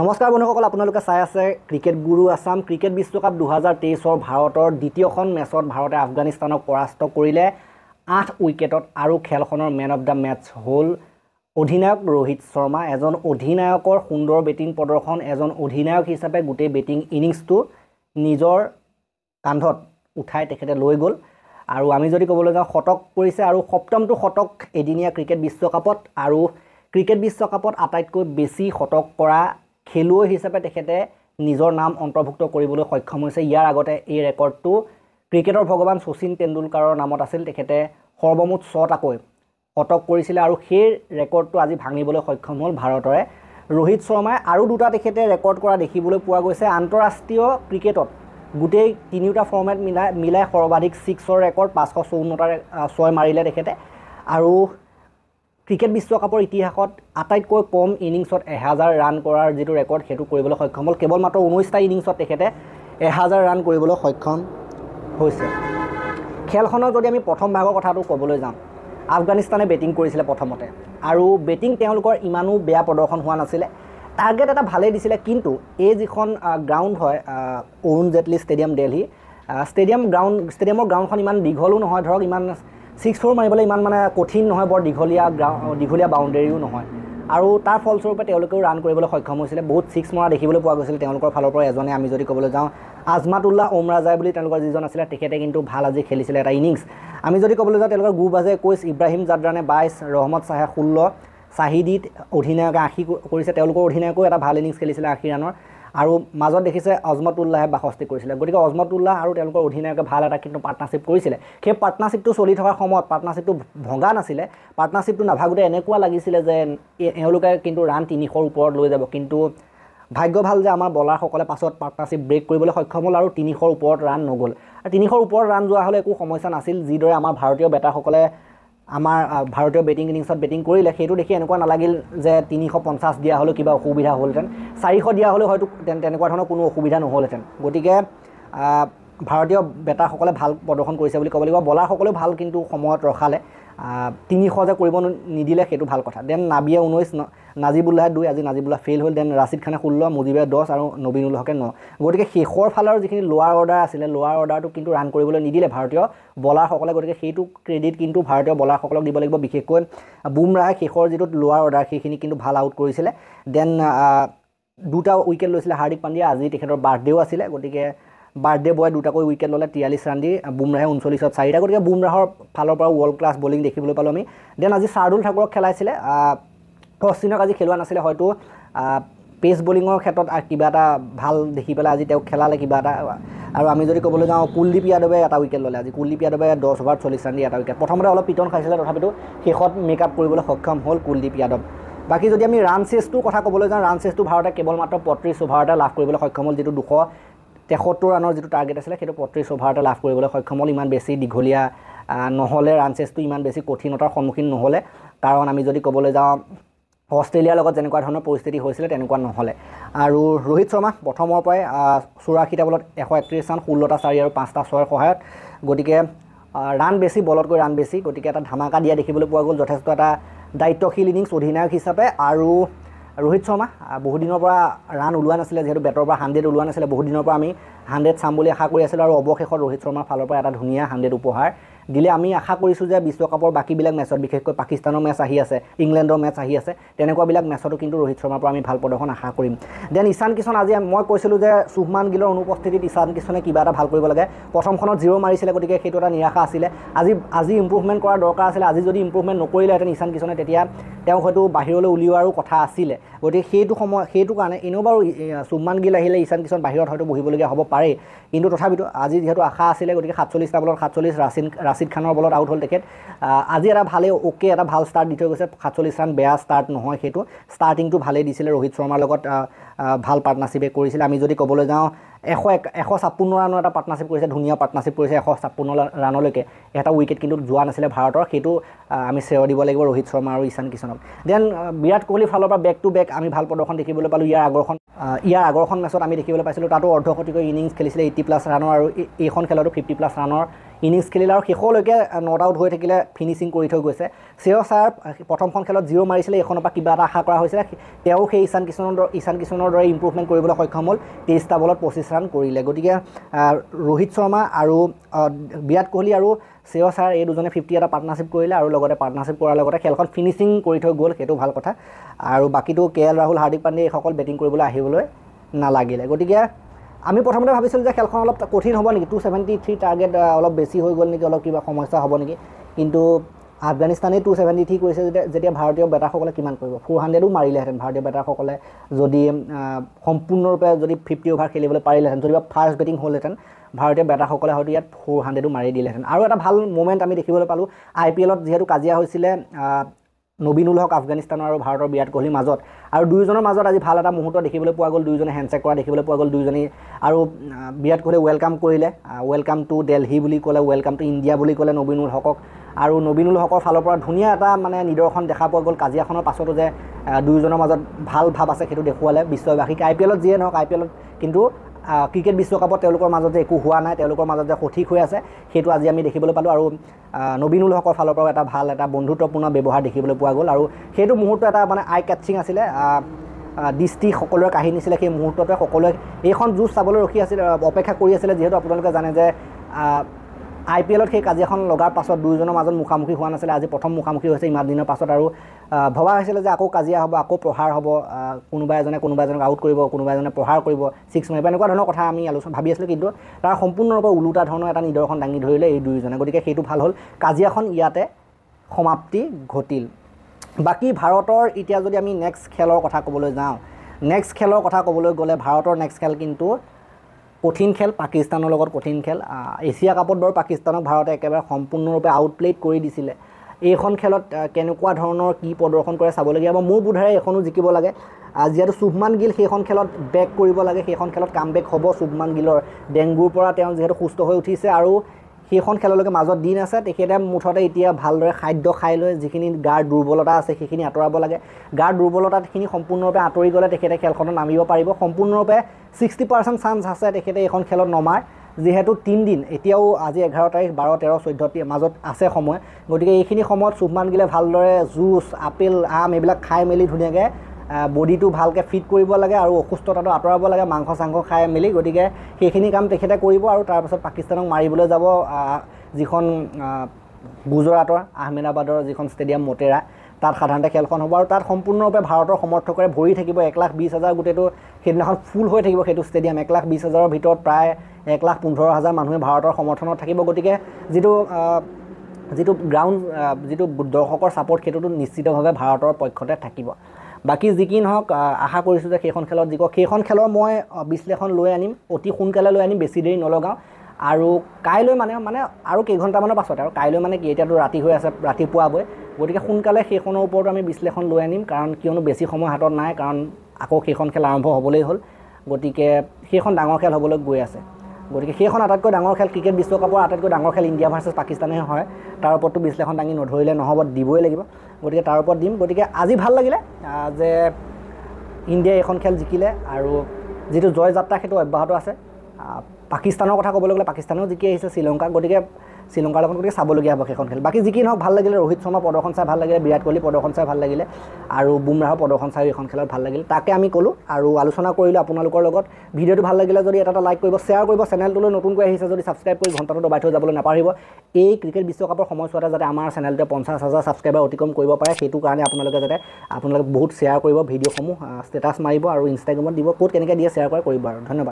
নমস্কাৰ বন্ধুসকল আপোনালোকে চাই আছে ক্ৰিকেট গুৰু আছাম ক্ৰিকেট বিশ্বকাপ দুহেজাৰ তেইছৰ ভাৰতৰ দ্বিতীয়খন মেচত ভাৰতে আফগানিস্তানক পৰাস্ত কৰিলে আঠ উইকেটত আৰু খেলখনৰ মেন অফ দ্য মেটচ হ'ল অধিনায়ক ৰোহিত শৰ্মা এজন অধিনায়কৰ সুন্দৰ বেটিং প্ৰদৰ্শন এজন অধিনায়ক হিচাপে গোটেই বেটিং ইনিংছটো নিজৰ কান্ধত উঠাই তেখেতে লৈ গ'ল আৰু আমি যদি ক'বলৈ যাওঁ শতক কৰিছে আৰু সপ্তমটো শতক এদিনীয়া ক্ৰিকেট বিশ্বকাপত আৰু ক্ৰিকেট বিশ্বকাপত আটাইতকৈ বেছি শতক কৰা খেলুৱৈ হিচাপে তেখেতে নিজৰ নাম অন্তৰ্ভুক্ত কৰিবলৈ সক্ষম হৈছে ইয়াৰ আগতে এই ৰেকৰ্ডটো ক্ৰিকেটৰ ভগৱান শচীন তেণ্ডুলকাৰৰ নামত আছিল তেখেতে সৰ্বমুঠ ছটাকৈ শতক কৰিছিলে আৰু সেই ৰেকৰ্ডটো আজি ভাঙিবলৈ সক্ষম হ'ল ভাৰতৰে ৰোহিত শৰ্মাই আৰু দুটা তেখেতে ৰেকৰ্ড কৰা দেখিবলৈ পোৱা গৈছে আন্তঃৰাষ্ট্ৰীয় ক্ৰিকেটত গোটেই তিনিওটা ফৰ্মেট মিলাই মিলাই সৰ্বাধিক ছিক্সৰ ৰেকৰ্ড পাঁচশ চৌৱন্নটা ছয় মাৰিলে তেখেতে আৰু ক্ৰিকেট বিশ্বকাপৰ ইতিহাসত আটাইতকৈ কম ইনিংছত এহেজাৰ ৰান কৰাৰ যিটো ৰেকৰ্ড সেইটো কৰিবলৈ সক্ষম হ'ল কেৱল মাত্ৰ ঊনৈছটা ইনিংছত তেখেতে এহেজাৰ ৰান কৰিবলৈ সক্ষম হৈছে খেলখনৰ যদি আমি প্ৰথম ভাগৰ কথাটো ক'বলৈ যাওঁ আফগানিস্তানে বেটিং কৰিছিলে প্ৰথমতে আৰু বেটিং তেওঁলোকৰ ইমানো বেয়া প্ৰদৰ্শন হোৱা নাছিলে টাৰ্গেট এটা ভালেই দিছিলে কিন্তু এই যিখন গ্ৰাউণ্ড হয় Arun Jaitley stadium Delhi stadium ground ষ্টেডিয়ামৰ গ্ৰাউণ্ডখন ইমান দীঘলো নহয় ধৰক ইমান ছিক্স ফ'ৰ মাৰিবলৈ ইমান মানে কঠিন নহয় বৰ দীঘলীয়া গ্ৰাউণ্ড দীঘলীয়া বাউণ্ডেৰীও নহয় আৰু তাৰ ফলস্বৰূপে তেওঁলোকেও ৰাণ কৰিবলৈ সক্ষম হৈছিলে বহুত ছিক্স মৰা দেখিবলৈ পোৱা গৈছিল তেওঁলোকৰ ফালৰ পৰা এজনে আমি যদি ক'বলৈ যাওঁ আজমাতুল্লাহ ওমৰাজাই বুলি তেওঁলোকৰ যিজন আছিলে তেখেতে কিন্তু ভাল আজি খেলিছিলে এটা ইনিংছ আমি যদি ক'বলৈ যাওঁ তেওঁলোকৰ গুবাজে একৈছ ইব্ৰাহিম জাদ্ৰানে বাইছ ৰহমদ শ্বাহে ষোল্ল চাহিদিত অধিনায়কে আশী কৰিছে তেওঁলোকৰ অধিনায়কেও এটা ভাল ইনিংছ খেলিছিলে আশী ৰাণৰ আৰু মাজত দেখিছে অজমত উল্লাহে বাসস্তি কৰিছিলে গতিকে অজমত উল্লাহ আৰু তেওঁলোকৰ অধিনায়কে ভাল এটা কিন্তু পাৰ্টনাৰশ্বিপ কৰিছিলে সেই পাৰ্টনাৰশ্বিপটো চলি থকাৰ সময়ত পাৰ্টনাৰশ্বিপটো ভঙা নাছিলে পাৰ্টনাৰশ্বিপটো নাভাগোতে এনেকুৱা লাগিছিলে যে এওঁলোকে কিন্তু ৰাণ তিনিশৰ ওপৰত লৈ যাব কিন্তু ভাগ্য ভাল যে আমাৰ বলাৰসকলে পাছত পাৰ্টনাৰশ্বিপ ব্ৰেক কৰিবলৈ সক্ষম হ'ল আৰু তিনিশৰ ওপৰত ৰাণ নগ'ল আৰু তিনিশৰ ওপৰত ৰাণ যোৱা হ'লে একো সমস্যা নাছিল যিদৰে আমাৰ ভাৰতীয় বেটাৰসকলে আমাৰ ভাৰতীয় বেটিং ইনিংছত বেটিং কৰিলে সেইটো দেখি এনেকুৱা নালাগিল যে তিনিশ পঞ্চাছ দিয়া হ'লেও কিবা অসুবিধা হ'লহেঁতেন চাৰিশ দিয়া হ'লেও হয়তো তেনেকুৱা ধৰণৰ কোনো অসুবিধা নহ'লহেঁতেন গতিকে ভাৰতীয় বেটাৰসকলে ভাল প্ৰদৰ্শন কৰিছে বুলি ক'ব লাগিব বলাৰসকলেও ভাল কিন্তু সময়ত ৰখালে তিনিশ যে কৰিব নিদিলে সেইটো ভাল কথা দেন নাবিয়ে ঊনৈছ নাজিবুল্লাহে দুই আজি নাজিবুল্লাহ ফেইল হ'ল দেন ৰাছিদ খানে ষোল্ল মুজিবে দহ আৰু নবীন উলহকে ন গতিকে শেষৰ ফালৰ যিখিনি লোৱাৰ অৰ্ডাৰ আছিলে লোৱাৰ অৰ্ডাৰটো কিন্তু ৰান কৰিবলৈ নিদিলে ভাৰতীয় বলাৰসকলে গতিকে সেইটো ক্ৰেডিট কিন্তু ভাৰতীয় বলাৰসকলক দিব লাগিব বিশেষকৈ বুমৰাহে শেষৰ যিটো লোৱাৰ অৰ্ডাৰ সেইখিনি কিন্তু ভাল আউট কৰিছিলে দেন দুটা উইকেট লৈছিলে হাৰ্দিক পাণ্ডিয়া আজি তেখেতৰ বাৰ্থডেও আছিলে গতিকে বাৰ্থডে বয়ে দুটাকৈ উইকেট ল'লে তিয়াল্লিছ ৰাণ দি বুমৰাহে ঊনচল্লিছত চাৰিটা গতিকে বুমৰাহৰ ফালৰ পৰা ৱৰ্ল্ড ক্লাছ বলিং দেখিবলৈ পালোঁ আমি দেন আজি শাৰ্দুল ঠাকুৰক খেলাইছিলে অশ্বিনক আজি খেলোৱা নাছিলে হয়তো পেচ বলিঙৰ ক্ষেত্ৰত কিবা এটা ভাল দেখি পেলাই আজি তেওঁক খেলালে কিবা এটা আৰু আমি যদি ক'বলৈ যাওঁ কুলদীপ যাদৱে এটা উইকেট ল'লে আজি কুলদীপ যাদৱে দহ অভাৰ চল্লিছ ৰাণ দি এটা উইকেট প্ৰথমতে অলপ পিটন খাইছিলে তথাপিতো শেষত মেক আপ কৰিবলৈ সক্ষম হ'ল কুলদীপ যাদৱ বাকী যদি আমি ৰাণ চেষ্টটোৰ কথা ক'বলৈ যাওঁ ৰাণ চেষ্টটো ভাৰতে কেৱল মাত্ৰ পঁয়ত্ৰিছ অভাৰতে লাভ কৰিবলৈ সক্ষম হ'ল যিটো দুশ তেসত্তৰ ৰাণৰ যিটো টাৰ্গেট আছিলে সেইটো বত্ৰিছ অভাৰতে লাভ কৰিবলৈ সক্ষম হ'ল ইমান বেছি দীঘলীয়া নহ'লে ৰাণ ৰানচেছটো ইমান বেছি কঠিনতাৰ সন্মুখীন নহ'লে কাৰণ আমি যদি ক'বলৈ যাওঁ অষ্ট্ৰেলিয়াৰ লগত যেনেকুৱা ধৰণৰ পৰিস্থিতি হৈছিলে তেনেকুৱা নহ'লে আৰু ৰোহিত শৰ্মা প্ৰথমৰ পৰাই চৌৰাশী টেবলত এশ একত্ৰিছ ৰাণ ষোল্লটা চাৰি আৰু পাঁচটা ছয়ৰ সহায়ত গতিকে ৰাণ বেছি বলত গৈ ৰাণ বেছি গতিকে এটা ধামাকা দিয়া দেখিবলৈ পোৱা গ'ল যথেষ্ট এটা দায়িত্বশীল ইনিংছ অধিনায়ক হিচাপে আৰু ৰোহিত শৰ্মা বহুদিনৰ পৰা ৰাণ ওলোৱা নাছিলে যিহেতু বেটৰ পৰা হাণ্ড্ৰেড ওলোৱা নাছিলে বহুদিনৰ পৰা আমি হাণ্ড্ৰেড চাম বুলি আশা কৰি আছিলোঁ আৰু অৱশেষত ৰোহিত শৰ্মাৰ ফালৰ পৰা এটা ধুনীয়া হাণ্ড্ৰেড উপহাৰ দিলে আমি আশা কৰিছোঁ যে বিশ্বকাপৰ বাকীবিলাক মেচত বিশেষকৈ পাকিস্তানৰ মেচ আহি আছে ইংলেণ্ডৰ মেচ আহি আছে তেনেকুৱাবিলাক মেচতো কিন্তু ৰোহিত শৰ্মাৰ পৰা আমি ভাল প্ৰদৰ্শন আশা কৰিম দেন ঈশান কিষণ আজি মই কৈছিলোঁ যে শুভমান গিলৰ অনুপস্থিতিত ঈশান কিষণে কিবা এটা ভাল কৰিব লাগে প্ৰথমখনত জিৰ' মাৰিছিলে গতিকে সেইটো এটা নিৰাশা আছিলে আজি আজি ইম্প্ৰুভমেণ্ট কৰাৰ দৰকাৰ আছিলে আজি যদি ইম্প্ৰুভমেণ্ট নকৰিলেহেঁতেন ঈশান কিষণে তেতিয়া তেওঁ হয়তো বাহিৰলৈ উলিওৱাৰো কথা আছিলে গতিকে সেইটো সময় সেইটো কাৰণে এনেও বাৰু চুমান গিল আহিলে ঈশান কিছুমান বাহিৰত হয়তো বহিবলগীয়া হ'ব পাৰে কিন্তু তথাপিতো আজি যিহেতু আশা আছিলে গতিকে সাতচল্লিছটা বলত সাতচল্লিছ ৰাচিন ৰাচিদ খানৰ বলত আউট হ'ল তেখেত আজি এটা ভালেই অ'কে এটা ভাল ষ্টাৰ্ট দি থৈ গৈছে সাতচল্লিছ ৰাণ বেয়া ষ্টাৰ্ট নহয় সেইটো ষ্টাৰ্টিংটো ভালেই দিছিলে ৰোহিত শৰ্মাৰ লগত ভাল পাৰ্টনাৰশ্বিপে কৰিছিলে আমি যদি ক'বলৈ যাওঁ এশ এক এশ ছাপন্ন ৰাণৰ এটা পাৰ্টনাৰশ্বিপ কৰিছে ধুনীয়া পাৰ্টনাৰশ্বিপ কৰিছে এশ ছাপন্ন ৰাণলৈকে এটা উইকেট কিন্তু যোৱা নাছিলে ভাৰতৰ সেইটো আমি চেৰ দিব লাগিব ৰোহিত শৰ্মা আৰু ঈশান কিষণক দেন বিৰাট কোহলিৰ ফালৰ পৰা বেক টু বেক আমি ভাল প্ৰদৰ্শন দেখিবলৈ পালোঁ ইয়াৰ আগৰখন ইয়াৰ আগৰখন মেচত আমি দেখিবলৈ পাইছিলোঁ তাতো অৰ্ধশতিকৈ ইনিংছ খেলিছিলে এইটি প্লাছ ৰাণৰ আৰু এইখন খেলতো ফিফটি প্লাছ ৰাণৰ ইনিংছ খেলিলে আৰু শেষলৈকে নট আউট হৈ থাকিলে ফিনিচিং কৰি থৈ গৈছে শ্ৰেয় ছাৰ প্ৰথমখন খেলত জিৰ' মাৰিছিলে এইখনৰ পৰা কিবা এটা আশা কৰা হৈছিলে তেওঁ সেই ঈশান কিষণৰ দৰে ঈশান কিষণৰ দৰে ইম্প্ৰুভমেণ্ট কৰিবলৈ সক্ষম হ'ল তেইছটা বলত পঁচিছ ৰাণ কৰিলে গতিকে ৰোহিত শৰ্মা আৰু বিৰাট কোহলি আৰু চিৰ ছাৰ এই দুজনে ফিফটি এটা পাৰ্টনাৰশ্বিপ কৰিলে আৰু লগতে পাৰ্টনাৰশ্বিপ কৰাৰ লগতে খেলখন ফিনিচিং কৰি থৈ গ'ল সেইটো ভাল কথা আৰু বাকীটো কে এল ৰাহুল হাৰ্দিক পাণ্ডে এইসকল বেটিং কৰিবলৈ আহিবলৈ নালাগিলে গতিকে আমি প্ৰথমতে ভাবিছিলোঁ যে খেলখন অলপ কঠিন হ'ব নেকি টু ছেভেণ্টি থ্ৰী টাৰ্গেট অলপ বেছি হৈ গ'ল নেকি অলপ কিবা সমস্যা হ'ব নেকি কিন্তু আফগানিস্তানেই টু চেভেণ্টি থ্ৰী কৰিছে যেতিয়া যেতিয়া ভাৰতীয় বেটাৰসকলে কিমান কৰিব ফ'ৰ হাণ্ড্ৰেডো মাৰিলেহেঁতেন ভাৰতীয় বেটাৰসকলে যদি সম্পূৰ্ণৰূপে যদি ফিফটি অভাৰ খেলিবলৈ পাৰিলেহেঁতেন যদি বা ফাৰ্ষ্ট বেটিং হ'লহেঁতেন ভাৰতীয় বেটাৰসকলে হয়তো ইয়াত ফ'ৰ হাণ্ড্ৰেডো মাৰি দিলেহেঁতেন আৰু এটা ভাল মুমেণ্ট আমি দেখিবলৈ পালোঁ আই পি এলত যিহেতু কাজিয়া হৈছিলে নবীন উল হক আফগানিস্তান আৰু ভাৰতৰ বিৰাট কোহলিৰ মাজত আৰু দুয়োজনৰ মাজত আজি ভাল এটা মুহূৰ্ত দেখিবলৈ পোৱা গ'ল দুয়োজনে হেণ্ডছেক কৰা দেখিবলৈ পোৱা গ'ল দুয়োজনেই আৰু বিৰাট কোহলিয়ে ৱেলকাম কৰিলে ৱেলকাম টু দেলহি বুলি ক'লে ৱেলকাম টু ইণ্ডিয়া বুলি ক'লে নবীন উল হকক আৰু নবীন উল হকৰ ফালৰ পৰা ধুনীয়া এটা মানে নিদৰ্শন দেখা পোৱা গ'ল কাজিয়াখনৰ পাছতো যে দুয়োজনৰ মাজত ভাল ভাৱ আছে সেইটো দেখুৱালে বিশ্ববাসীক আই পি এলত যিয়ে নহওক আই পি এলত কিন্তু ক্ৰিকেট বিশ্বকাপত তেওঁলোকৰ মাজতে একো হোৱা নাই তেওঁলোকৰ মাজতে সঠিক হৈ আছে সেইটো আজি আমি দেখিবলৈ পালোঁ আৰু নবীন নবীনুলসকৰ ফালৰ পৰাও এটা ভাল এটা বন্ধুত্বপূৰ্ণ ব্যৱহাৰ দেখিবলৈ পোৱা গ'ল আৰু সেইটো মুহূৰ্ত এটা মানে আই কেটচিং আছিলে দৃষ্টি সকলোৰে কাহিনী আছিলে সেই মুহূৰ্ততে সকলোৱে এইখন যুঁজ চাবলৈ ৰখি আছিলে অপেক্ষা কৰি আছিলে যিহেতু আপোনালোকে জানে যে আই পি এলত সেই কাজিয়াখন লগাৰ পাছত দুয়োজনৰ মাজত মুখামুখি হোৱা নাছিলে আজি প্ৰথম মুখামুখি হৈছে ইমান দিনৰ পাছত আৰু ভবা হৈছিলে যে আকৌ কাজিয়া হ'ব আকৌ প্ৰহাৰ হ'ব কোনোবা এজনে কোনোবা এজনক আউট কৰিব কোনোবা এজনে প্ৰহাৰ কৰিব ছিক্স মাৰিব এনেকুৱা ধৰণৰ কথা আমি আলোচনা ভাবি আছিলোঁ কিন্তু তাৰ সম্পূৰ্ণৰূপে ওলোটা ধৰণৰ এটা নিদৰ্শন দাঙি ধৰিলে এই দুয়োজনে গতিকে সেইটো ভাল হ'ল কাজিয়াখন ইয়াতে সমাপ্তি ঘটিল বাকী ভাৰতৰ এতিয়া যদি আমি নেক্সট খেলৰ কথা ক'বলৈ যাওঁ নেক্সট খেলৰ কথা ক'বলৈ গ'লে ভাৰতৰ নেক্সট খেল কিন্তু কঠিন খেল পাকিস্তানৰ লগত কঠিন খেল এছিয়া কাপত বাৰু পাকিস্তানক ভাৰতে একেবাৰে সম্পূৰ্ণৰূপে আউটপ্লেট কৰি দিছিলে এইখন খেলত কেনেকুৱা ধৰণৰ কি প্ৰদৰ্শন কৰে চাবলগীয়া বা মোৰ বোধেৰে এইখনো জিকিব লাগে যিহেতু শুভমান গিল সেইখন খেলত বেক কৰিব লাগে সেইখন খেলত কাম বেক হ'ব শুভমান গিলৰ ডেংগুৰ পৰা তেওঁ যিহেতু সুস্থ হৈ উঠিছে আৰু সেইখন খেললৈকে মাজত দিন আছে তেখেতে মুঠতে এতিয়া ভালদৰে খাদ্য খাই লৈ যিখিনি গাৰ দুৰ্বলতা আছে সেইখিনি আঁতৰাব লাগে গাৰ দুৰ্বলতাখিনি সম্পূৰ্ণৰূপে আঁতৰি গ'লে তেখেতে খেলখনত নামিব পাৰিব সম্পূৰ্ণৰূপে ছিক্সটি পাৰ্চেণ্ট চান্স আছে তেখেতে এইখন খেলত নমাৰ যিহেতু তিনিদিন এতিয়াও আজি এঘাৰ তাৰিখ বাৰ তেৰ চৈধ্য মাজত আছে সময় গতিকে এইখিনি সময়ত চুভমান গিলে ভালদৰে জুচ আপেল আম এইবিলাক খাই মেলি ধুনীয়াকৈ বডিটো ভালকৈ ফিট কৰিব লাগে আৰু অসুস্থতাটো আঁতৰাব লাগে মাংস চাংস খাই মেলি গতিকে সেইখিনি কাম তেখেতে কৰিব আৰু তাৰপাছত পাকিস্তানক মাৰিবলৈ যাব যিখন গুজৰাটৰ আহমেদাবাদৰ যিখন ষ্টেডিয়াম মটেৰা তাত সাধাৰণতে খেলখন হ'ব আৰু তাত সম্পূৰ্ণৰূপে ভাৰতৰ সমৰ্থকৰে ভৰি থাকিব এক লাখ বিছ হাজাৰ গোটেইটো সেইদিনাখন ফুল হৈ থাকিব সেইটো ষ্টেডিয়াম এক লাখ বিছ হাজাৰৰ ভিতৰত প্ৰায় এক লাখ পোন্ধৰ হাজাৰ মানুহে ভাৰতৰ সমৰ্থনত থাকিব গতিকে যিটো যিটো গ্ৰাউণ্ড যিটো দৰ্শকৰ ছাপৰ্ট সেইটোতো নিশ্চিতভাৱে ভাৰতৰ পক্ষতে থাকিব বাকী যি কি নহওক আশা কৰিছোঁ যে সেইখন খেলত জিকক সেইখন খেলৰ মই বিশ্লেষণ লৈ আনিম অতি সোনকালে লৈ আনিম বেছি দেৰি নলগাওঁ আৰু কাইলৈ মানে মানে আৰু কেইঘণ্টামানৰ পাছত আৰু কাইলৈ মানে কি এতিয়াতো ৰাতি হৈ আছে ৰাতিপুৱা বৈ গতিকে সোনকালে সেইখনৰ ওপৰতো আমি বিশ্লেষণ লৈ আনিম কাৰণ কিয়নো বেছি সময় হাতত নাই কাৰণ আকৌ সেইখন খেল আৰম্ভ হ'বলৈ হ'ল গতিকে সেইখন ডাঙৰ খেল হ'বলৈ গৈ আছে গতিকে সেইখন আটাইতকৈ ডাঙৰ খেল ক্ৰিকেট বিশ্বকাপৰ আটাইতকৈ ডাঙৰ খেল ইণ্ডিয়া ভাৰ্চেছ পাকিস্তানেই হয় তাৰ ওপৰতো বিশ্লেষণ দাঙি নধৰিলে নহ'ব দিবই লাগিব গতিকে তাৰ ওপৰত দিম গতিকে আজি ভাল লাগিলে যে ইণ্ডিয়াই এইখন খেল জিকিলে আৰু যিটো জয়যাত্ৰা সেইটো অব্যাহত আছে পাকিস্তানৰ কথা ক'বলৈ গ'লে পাকিস্তানেও জিকি আহিছে শ্ৰীলংকাক গতিকে শ্ৰীলংকাৰ লগত গতিকে চাবলগীয়া হ'ব সেইখন খেল বাকী যি কি নহওক ভাল লাগিলে ৰোহিত শৰ্মা প্ৰদৰ্শন চাই ভাল লাগিলে বিৰাট কোহলি প্ৰদৰ্শন চাই ভাল লাগিলে আৰু বুমৰাহৰ প্ৰদৰ্শন চাইও এইখন খেলত ভাল লাগিল তাকে আমি ক'লোঁ আৰু আলোচনা কৰিলোঁ আপোনালোকৰ লগত ভিডিঅ'টো ভাল লাগিলে যদি এটা এটা লাইক কৰিব শ্বেয়াৰ কৰিব চেনেলটোলৈ নতুনকৈ আহিছে যদি ছাবস্ক্ৰাইব কৰি ঘণ্টাটো দবাই থৈ যাবলৈ নাপাহৰিব এই ক্ৰিকেট বিশ্বকাপৰ সময়ছোৱাতে যাতে আমাৰ চেনেলটোৱে পঞ্চাছ হাজাৰ ছাবস্ক্ৰাইবাৰ অতিক্ৰম কৰিব পাৰে সেইটো কাৰণে আপোনালোকে যাতে আপোনালোকে বহুত শ্বেয়াৰ কৰিব ভিডিঅ'সমূহ ষ্টেটাছ মাৰিব আৰু ইনষ্টাগ্ৰামত দিব ক'ত কেনেকৈ দিয়ে শ্বেয়াৰ কৰে কৰিব আৰু ধন্যবাদ